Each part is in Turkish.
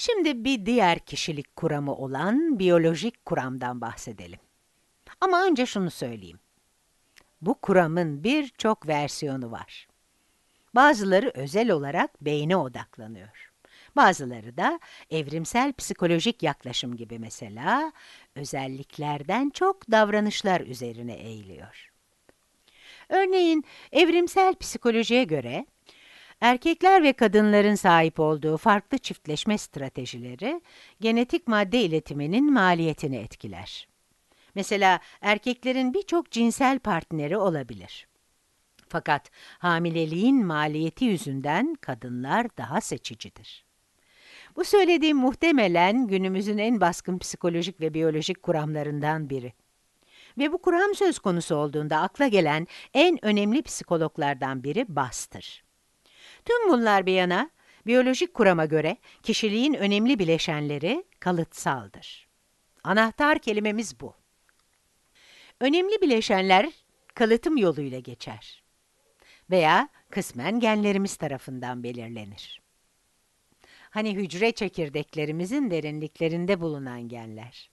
Şimdi bir diğer kişilik kuramı olan biyolojik kuramdan bahsedelim. Ama önce şunu söyleyeyim. Bu kuramın birçok versiyonu var. Bazıları özel olarak beyne odaklanıyor. Bazıları da evrimsel psikolojik yaklaşım gibi mesela özelliklerden çok davranışlar üzerine eğiliyor. Örneğin evrimsel psikolojiye göre Erkekler ve kadınların sahip olduğu farklı çiftleşme stratejileri genetik madde iletiminin maliyetini etkiler. Mesela erkeklerin birçok cinsel partneri olabilir. Fakat hamileliğin maliyeti yüzünden kadınlar daha seçicidir. Bu söylediğim muhtemelen günümüzün en baskın psikolojik ve biyolojik kuramlarından biri. Ve bu kuram söz konusu olduğunda akla gelen en önemli psikologlardan biri Bastır. Tüm bunlar bir yana, biyolojik kurama göre kişiliğin önemli bileşenleri kalıtsaldır. Anahtar kelimemiz bu. Önemli bileşenler kalıtım yoluyla geçer veya kısmen genlerimiz tarafından belirlenir. Hani hücre çekirdeklerimizin derinliklerinde bulunan genler.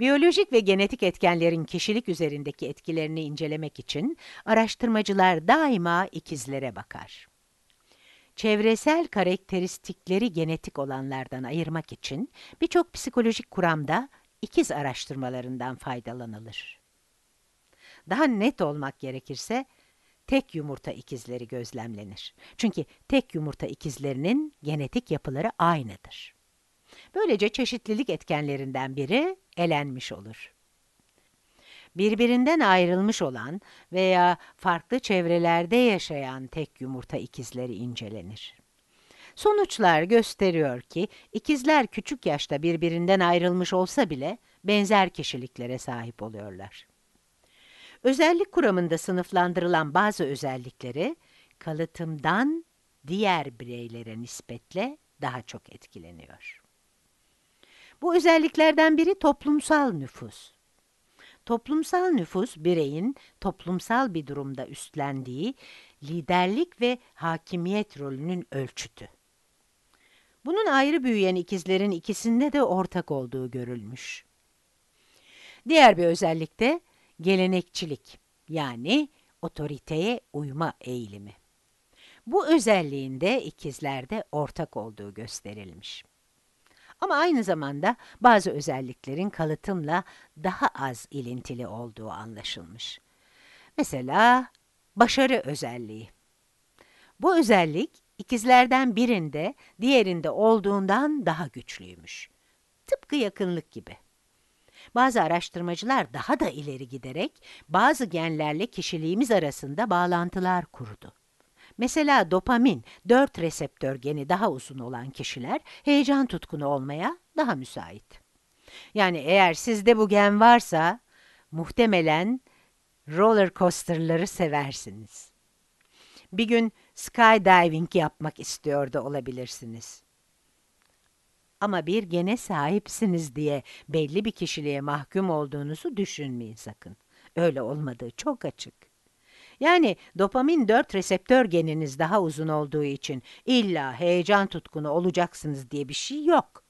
Biyolojik ve genetik etkenlerin kişilik üzerindeki etkilerini incelemek için araştırmacılar daima ikizlere bakar çevresel karakteristikleri genetik olanlardan ayırmak için birçok psikolojik kuramda ikiz araştırmalarından faydalanılır. Daha net olmak gerekirse, tek yumurta ikizleri gözlemlenir. Çünkü tek yumurta ikizlerinin genetik yapıları aynıdır. Böylece çeşitlilik etkenlerinden biri elenmiş olur birbirinden ayrılmış olan veya farklı çevrelerde yaşayan tek yumurta ikizleri incelenir. Sonuçlar gösteriyor ki ikizler küçük yaşta birbirinden ayrılmış olsa bile benzer kişiliklere sahip oluyorlar. Özellik kuramında sınıflandırılan bazı özellikleri kalıtımdan diğer bireylere nispetle daha çok etkileniyor. Bu özelliklerden biri toplumsal nüfus. Toplumsal nüfus bireyin toplumsal bir durumda üstlendiği liderlik ve hakimiyet rolünün ölçütü. Bunun ayrı büyüyen ikizlerin ikisinde de ortak olduğu görülmüş. Diğer bir özellik de gelenekçilik yani otoriteye uyma eğilimi. Bu özelliğinde ikizlerde ortak olduğu gösterilmiş. Ama aynı zamanda bazı özelliklerin kalıtımla daha az ilintili olduğu anlaşılmış. Mesela başarı özelliği. Bu özellik ikizlerden birinde diğerinde olduğundan daha güçlüymüş. Tıpkı yakınlık gibi. Bazı araştırmacılar daha da ileri giderek bazı genlerle kişiliğimiz arasında bağlantılar kurdu. Mesela dopamin 4 reseptör geni daha uzun olan kişiler heyecan tutkunu olmaya daha müsait. Yani eğer sizde bu gen varsa muhtemelen roller coasterları seversiniz. Bir gün skydiving yapmak istiyor da olabilirsiniz. Ama bir gene sahipsiniz diye belli bir kişiliğe mahkum olduğunuzu düşünmeyin sakın. Öyle olmadığı çok açık. Yani dopamin 4 reseptör geniniz daha uzun olduğu için illa heyecan tutkunu olacaksınız diye bir şey yok.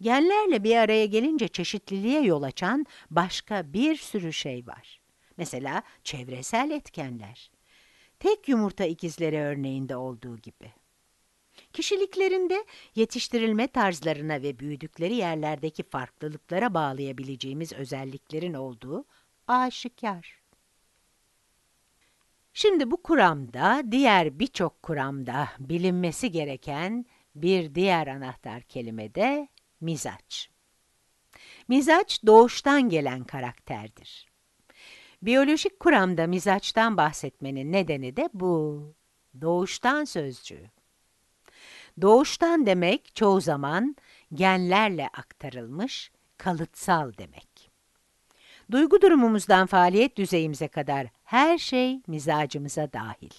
Genlerle bir araya gelince çeşitliliğe yol açan başka bir sürü şey var. Mesela çevresel etkenler. Tek yumurta ikizleri örneğinde olduğu gibi. Kişiliklerinde yetiştirilme tarzlarına ve büyüdükleri yerlerdeki farklılıklara bağlayabileceğimiz özelliklerin olduğu aşikar. Şimdi bu kuramda, diğer birçok kuramda bilinmesi gereken bir diğer anahtar kelime de mizaç. Mizaç doğuştan gelen karakterdir. Biyolojik kuramda mizaçtan bahsetmenin nedeni de bu. Doğuştan sözcüğü. Doğuştan demek çoğu zaman genlerle aktarılmış, kalıtsal demek. Duygu durumumuzdan faaliyet düzeyimize kadar her şey mizacımıza dahil.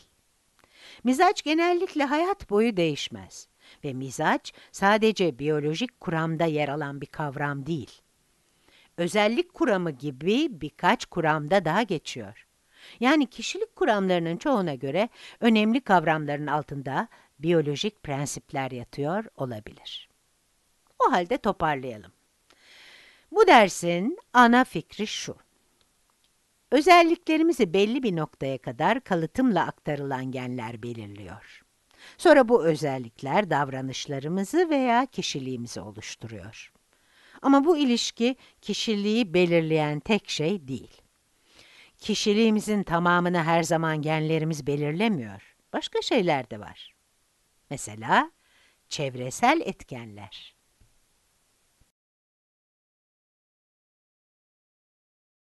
Mizaç genellikle hayat boyu değişmez ve mizaç sadece biyolojik kuramda yer alan bir kavram değil. Özellik kuramı gibi birkaç kuramda daha geçiyor. Yani kişilik kuramlarının çoğuna göre önemli kavramların altında biyolojik prensipler yatıyor olabilir. O halde toparlayalım. Bu dersin ana fikri şu. Özelliklerimizi belli bir noktaya kadar kalıtımla aktarılan genler belirliyor. Sonra bu özellikler davranışlarımızı veya kişiliğimizi oluşturuyor. Ama bu ilişki kişiliği belirleyen tek şey değil. Kişiliğimizin tamamını her zaman genlerimiz belirlemiyor. Başka şeyler de var. Mesela çevresel etkenler.